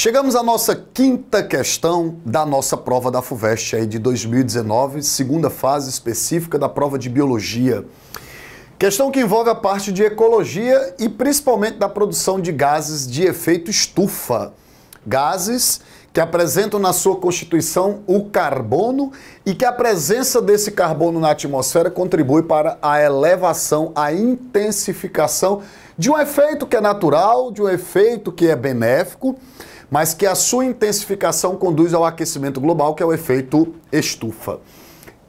Chegamos à nossa quinta questão da nossa prova da FUVEST aí de 2019, segunda fase específica da prova de biologia. Questão que envolve a parte de ecologia e principalmente da produção de gases de efeito estufa. Gases que apresentam na sua constituição o carbono e que a presença desse carbono na atmosfera contribui para a elevação, a intensificação de um efeito que é natural, de um efeito que é benéfico, mas que a sua intensificação conduz ao aquecimento global, que é o efeito estufa.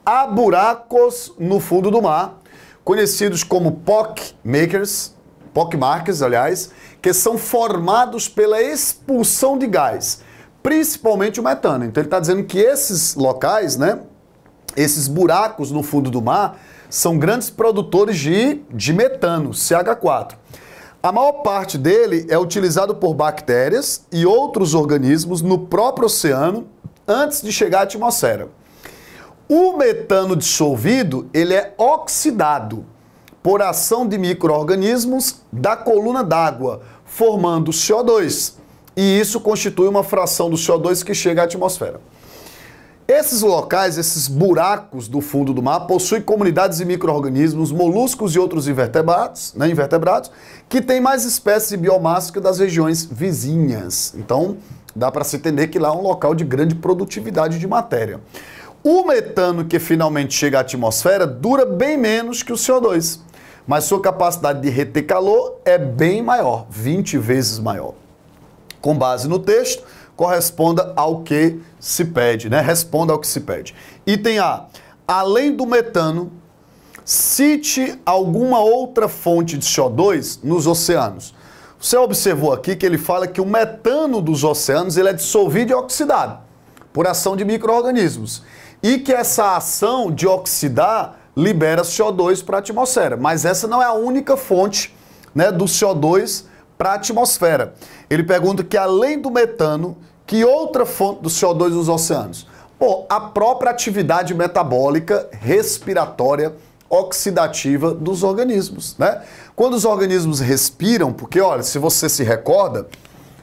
Há buracos no fundo do mar, conhecidos como pock makers, pock markers, aliás, que são formados pela expulsão de gás, principalmente o metano. Então ele está dizendo que esses locais, né, esses buracos no fundo do mar, são grandes produtores de, de metano, CH4. A maior parte dele é utilizado por bactérias e outros organismos no próprio oceano antes de chegar à atmosfera. O metano dissolvido, ele é oxidado por ação de microorganismos da coluna d'água, formando CO2. E isso constitui uma fração do CO2 que chega à atmosfera. Esses locais, esses buracos do fundo do mar, possuem comunidades de micro-organismos, moluscos e outros invertebrados, né, invertebrados, que têm mais espécies de biomassa que das regiões vizinhas. Então, dá para se entender que lá é um local de grande produtividade de matéria. O metano que finalmente chega à atmosfera dura bem menos que o CO2, mas sua capacidade de reter calor é bem maior, 20 vezes maior com base no texto, corresponda ao que se pede, né? Responda ao que se pede. Item A. Além do metano, cite alguma outra fonte de CO2 nos oceanos. Você observou aqui que ele fala que o metano dos oceanos ele é dissolvido e oxidado por ação de micro-organismos. E que essa ação de oxidar libera CO2 para a atmosfera. Mas essa não é a única fonte né, do CO2 para a atmosfera. Ele pergunta que além do metano, que outra fonte do CO2 nos oceanos? Pô, a própria atividade metabólica respiratória oxidativa dos organismos, né? Quando os organismos respiram, porque olha, se você se recorda,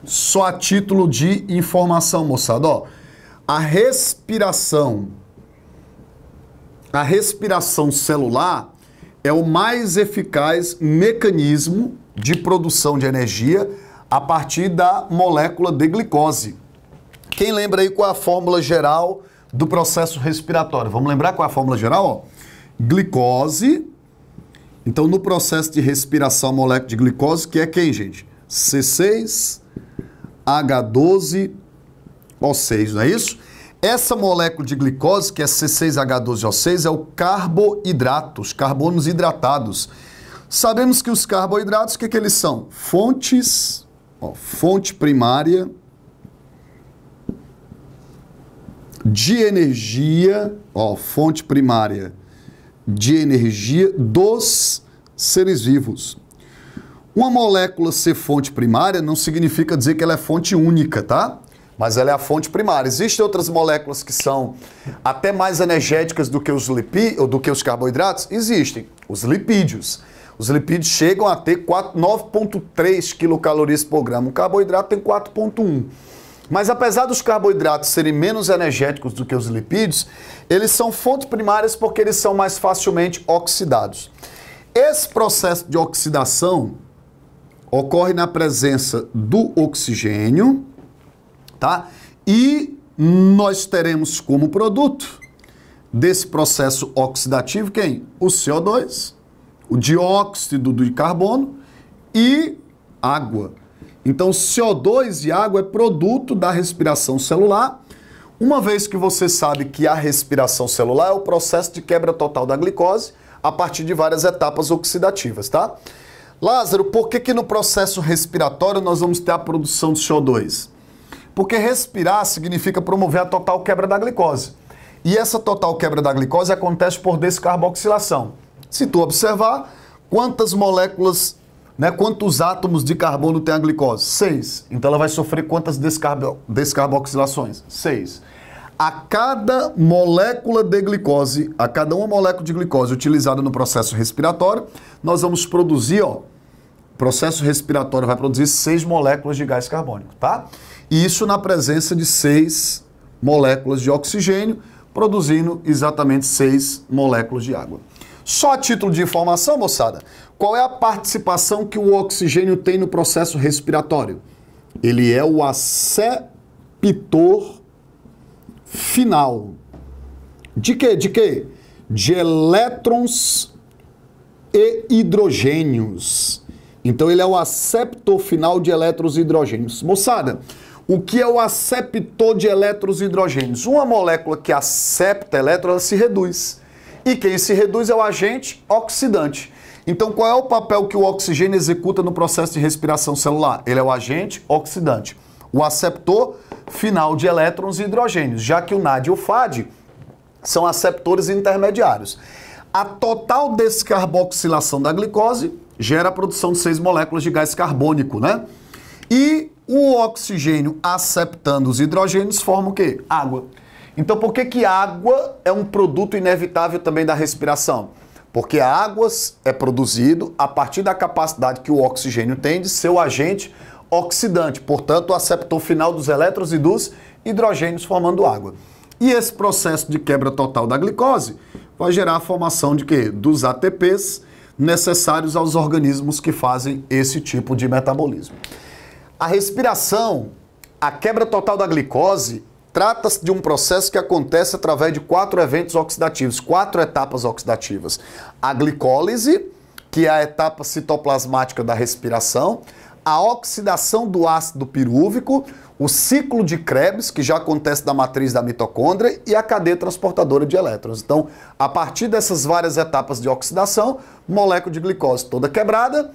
só a título de informação, moçada, ó, a respiração a respiração celular é o mais eficaz mecanismo de produção de energia a partir da molécula de glicose. Quem lembra aí qual é a fórmula geral do processo respiratório? Vamos lembrar qual é a fórmula geral? glicose. Então, no processo de respiração, a molécula de glicose, que é quem, gente? C6H12O6, não é isso? Essa molécula de glicose, que é C6H12O6, é o carboidrato, os carbonos hidratados. Sabemos que os carboidratos, o que, que eles são? Fontes, ó, fonte primária de energia, ó, fonte primária de energia dos seres vivos. Uma molécula ser fonte primária não significa dizer que ela é fonte única, tá? mas ela é a fonte primária. Existem outras moléculas que são até mais energéticas do que os lipi, ou do que os carboidratos? Existem, os lipídios. Os lipídios chegam a ter 9,3 quilocalorias por grama. O carboidrato tem 4,1. Mas apesar dos carboidratos serem menos energéticos do que os lipídios, eles são fontes primárias porque eles são mais facilmente oxidados. Esse processo de oxidação ocorre na presença do oxigênio, tá? E nós teremos como produto desse processo oxidativo quem? O CO2, o dióxido de carbono e água. Então, CO2 e água é produto da respiração celular. Uma vez que você sabe que a respiração celular é o processo de quebra total da glicose a partir de várias etapas oxidativas, tá? Lázaro, por que, que no processo respiratório nós vamos ter a produção de CO2? Porque respirar significa promover a total quebra da glicose. E essa total quebra da glicose acontece por descarboxilação. Se tu observar, quantas moléculas, né, quantos átomos de carbono tem a glicose? Seis. Então ela vai sofrer quantas descarbo descarboxilações? Seis. A cada molécula de glicose, a cada uma molécula de glicose utilizada no processo respiratório, nós vamos produzir, ó, o processo respiratório vai produzir seis moléculas de gás carbônico, tá? E isso na presença de seis moléculas de oxigênio, produzindo exatamente seis moléculas de água. Só a título de informação, moçada, qual é a participação que o oxigênio tem no processo respiratório? Ele é o aceptor final. De quê? De quê? De elétrons e hidrogênios. Então ele é o aceptor final de elétrons e hidrogênios. Moçada, o que é o aceptor de elétrons e hidrogênios? Uma molécula que acepta elétrons, ela se reduz. E quem se reduz é o agente oxidante. Então, qual é o papel que o oxigênio executa no processo de respiração celular? Ele é o agente oxidante. O aceptor final de elétrons e hidrogênios, já que o NAD e o FAD são aceptores intermediários. A total descarboxilação da glicose gera a produção de seis moléculas de gás carbônico, né? E o oxigênio aceptando os hidrogênios forma o quê? Água. Então por que, que água é um produto inevitável também da respiração? Porque a água é produzido a partir da capacidade que o oxigênio tem de ser o agente oxidante, portanto, o aceptor final dos elétrons e dos hidrogênios formando água. E esse processo de quebra total da glicose vai gerar a formação de quê? Dos ATPs necessários aos organismos que fazem esse tipo de metabolismo. A respiração, a quebra total da glicose, trata-se de um processo que acontece através de quatro eventos oxidativos, quatro etapas oxidativas. A glicólise, que é a etapa citoplasmática da respiração, a oxidação do ácido pirúvico, o ciclo de Krebs, que já acontece na matriz da mitocôndria, e a cadeia transportadora de elétrons. Então, a partir dessas várias etapas de oxidação, molécula de glicose toda quebrada,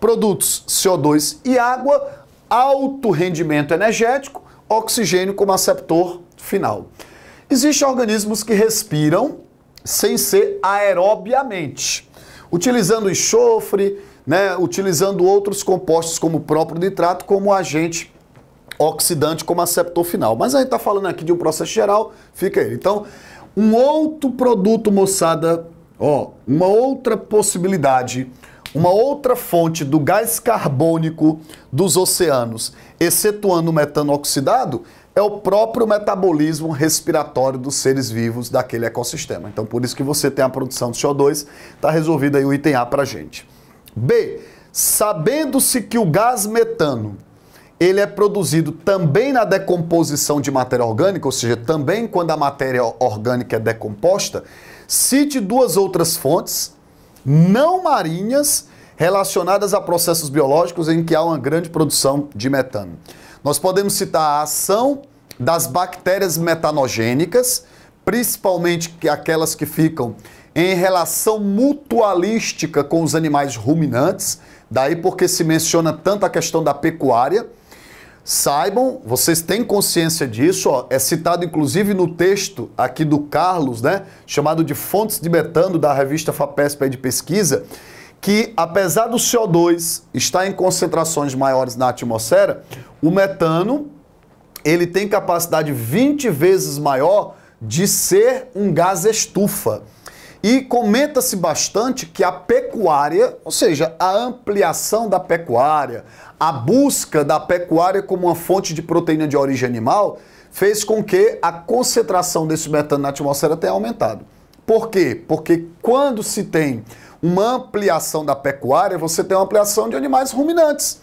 produtos CO2 e água, alto rendimento energético, oxigênio como aceptor final. Existem organismos que respiram sem ser aerobiamente, utilizando enxofre, né, utilizando outros compostos como o próprio nitrato como agente oxidante como aceptor final. Mas a gente está falando aqui de um processo geral, fica ele. Então, um outro produto, moçada, ó, uma outra possibilidade uma outra fonte do gás carbônico dos oceanos, excetuando o metano oxidado, é o próprio metabolismo respiratório dos seres vivos daquele ecossistema. Então, por isso que você tem a produção de CO2, está resolvido aí o item A para gente. B, sabendo-se que o gás metano ele é produzido também na decomposição de matéria orgânica, ou seja, também quando a matéria orgânica é decomposta, cite duas outras fontes não marinhas relacionadas a processos biológicos em que há uma grande produção de metano. Nós podemos citar a ação das bactérias metanogênicas, principalmente aquelas que ficam em relação mutualística com os animais ruminantes, daí porque se menciona tanto a questão da pecuária saibam, vocês têm consciência disso, ó, é citado inclusive no texto aqui do Carlos, né, chamado de Fontes de Metano, da revista FAPESP de pesquisa, que apesar do CO2 estar em concentrações maiores na atmosfera, o metano ele tem capacidade 20 vezes maior de ser um gás estufa. E comenta-se bastante que a pecuária, ou seja, a ampliação da pecuária, a busca da pecuária como uma fonte de proteína de origem animal, fez com que a concentração desse metano na atmosfera tenha aumentado. Por quê? Porque quando se tem uma ampliação da pecuária, você tem uma ampliação de animais ruminantes.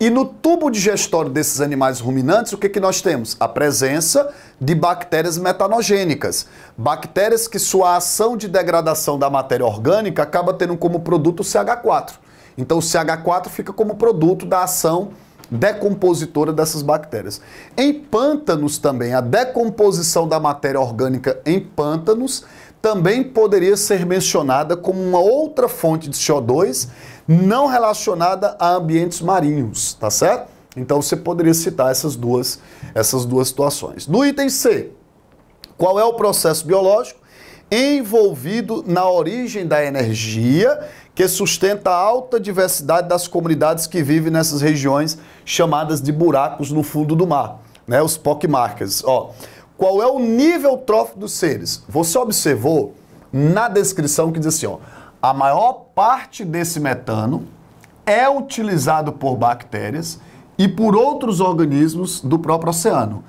E no tubo digestório desses animais ruminantes, o que, que nós temos? A presença de bactérias metanogênicas. Bactérias que sua ação de degradação da matéria orgânica acaba tendo como produto o CH4. Então o CH4 fica como produto da ação decompositora dessas bactérias. Em pântanos também, a decomposição da matéria orgânica em pântanos também poderia ser mencionada como uma outra fonte de CO2 não relacionada a ambientes marinhos, tá certo? Então você poderia citar essas duas, essas duas situações. No item C, qual é o processo biológico envolvido na origem da energia que sustenta a alta diversidade das comunidades que vivem nessas regiões chamadas de buracos no fundo do mar, né? Os pockmarkers. Ó, qual é o nível trófico dos seres? Você observou na descrição que diz assim, ó, a maior parte desse metano é utilizado por bactérias e por outros organismos do próprio oceano.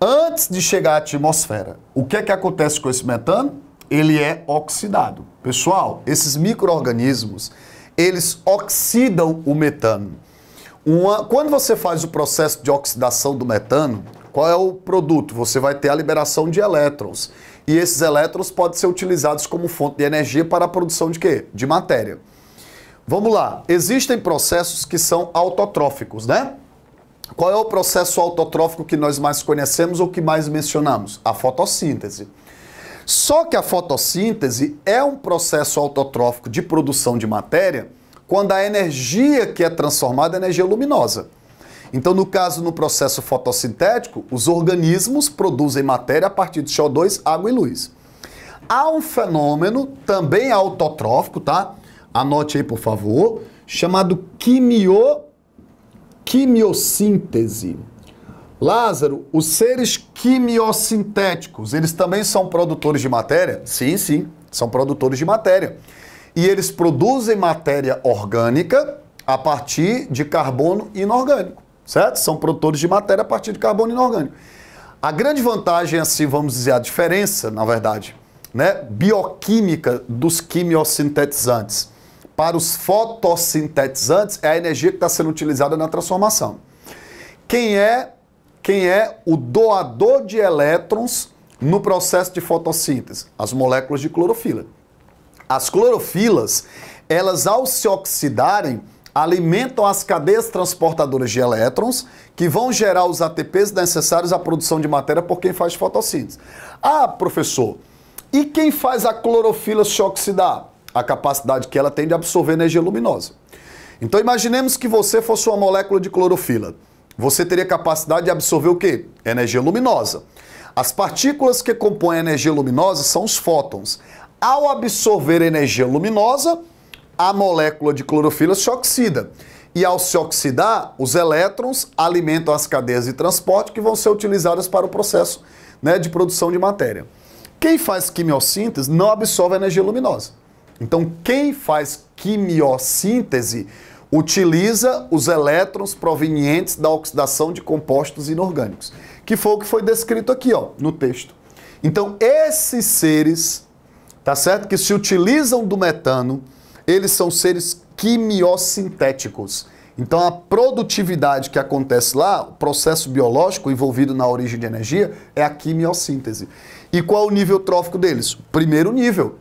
Antes de chegar à atmosfera, o que é que acontece com esse metano? Ele é oxidado. Pessoal, esses micro-organismos, eles oxidam o metano. Uma, quando você faz o processo de oxidação do metano, qual é o produto? Você vai ter a liberação de elétrons. E esses elétrons podem ser utilizados como fonte de energia para a produção de quê? De matéria. Vamos lá. Existem processos que são autotróficos, né? Qual é o processo autotrófico que nós mais conhecemos ou que mais mencionamos? A fotossíntese. Só que a fotossíntese é um processo autotrófico de produção de matéria quando a energia que é transformada é energia luminosa. Então, no caso, no processo fotossintético, os organismos produzem matéria a partir de CO2, água e luz. Há um fenômeno também autotrófico, tá? Anote aí, por favor, chamado quimio... quimiossíntese. Lázaro, os seres quimiosintéticos, eles também são produtores de matéria? Sim, sim, são produtores de matéria. E eles produzem matéria orgânica a partir de carbono inorgânico certo? São produtores de matéria a partir de carbono inorgânico. A grande vantagem, assim, vamos dizer, a diferença, na verdade, né, bioquímica dos quimiosintetizantes para os fotossintetizantes é a energia que está sendo utilizada na transformação. Quem é, quem é o doador de elétrons no processo de fotossíntese? As moléculas de clorofila. As clorofilas, elas ao se oxidarem, alimentam as cadeias transportadoras de elétrons, que vão gerar os ATPs necessários à produção de matéria por quem faz fotossíntese. Ah, professor, e quem faz a clorofila se oxidar? A capacidade que ela tem de absorver energia luminosa. Então imaginemos que você fosse uma molécula de clorofila. Você teria capacidade de absorver o quê? Energia luminosa. As partículas que compõem a energia luminosa são os fótons. Ao absorver energia luminosa, a molécula de clorofila se oxida. E ao se oxidar, os elétrons alimentam as cadeias de transporte que vão ser utilizadas para o processo né, de produção de matéria. Quem faz quimiossíntese não absorve energia luminosa. Então, quem faz quimiossíntese utiliza os elétrons provenientes da oxidação de compostos inorgânicos, que foi o que foi descrito aqui ó, no texto. Então, esses seres, tá certo? Que se utilizam do metano eles são seres quimiosintéticos. Então a produtividade que acontece lá, o processo biológico envolvido na origem de energia, é a quimiossíntese. E qual é o nível trófico deles? Primeiro nível.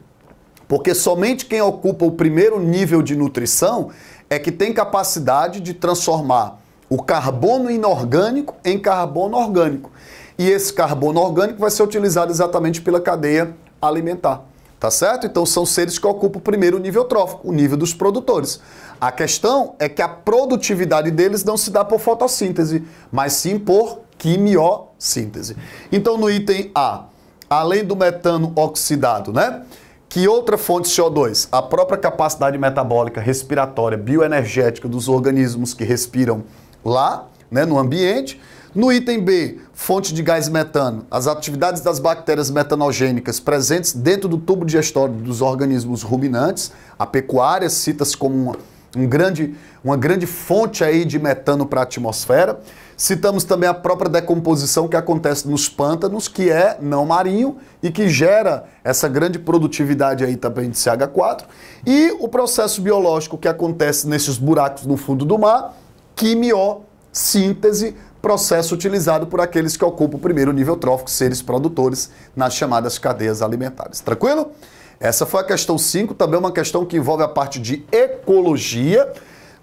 Porque somente quem ocupa o primeiro nível de nutrição é que tem capacidade de transformar o carbono inorgânico em carbono orgânico. E esse carbono orgânico vai ser utilizado exatamente pela cadeia alimentar. Tá certo? Então são seres que ocupam o primeiro nível trófico, o nível dos produtores. A questão é que a produtividade deles não se dá por fotossíntese, mas sim por quimiossíntese. Então no item A, além do metano oxidado, né? Que outra fonte de CO2? A própria capacidade metabólica, respiratória, bioenergética dos organismos que respiram lá, né, no ambiente no item B, fonte de gás metano, as atividades das bactérias metanogênicas presentes dentro do tubo digestório dos organismos ruminantes, a pecuária cita-se como uma, um grande, uma grande fonte aí de metano para a atmosfera. Citamos também a própria decomposição que acontece nos pântanos, que é não marinho e que gera essa grande produtividade aí também de CH4. E o processo biológico que acontece nesses buracos no fundo do mar, quimiossíntese, processo utilizado por aqueles que ocupam o primeiro nível trófico, seres produtores, nas chamadas cadeias alimentares. Tranquilo? Essa foi a questão 5, também uma questão que envolve a parte de ecologia,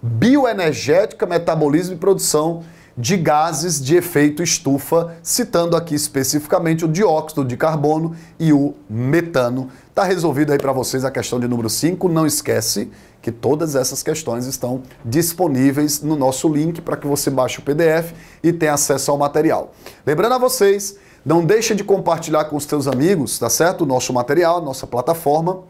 bioenergética, metabolismo e produção de gases de efeito estufa, citando aqui especificamente o dióxido de carbono e o metano. Tá resolvido aí para vocês a questão de número 5. Não esquece que todas essas questões estão disponíveis no nosso link para que você baixe o PDF e tenha acesso ao material. Lembrando a vocês, não deixe de compartilhar com os seus amigos, tá certo? O nosso material, nossa plataforma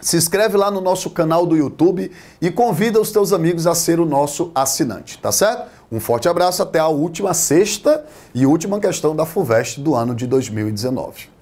se inscreve lá no nosso canal do YouTube e convida os teus amigos a ser o nosso assinante, tá certo? Um forte abraço, até a última sexta e última questão da FUVEST do ano de 2019.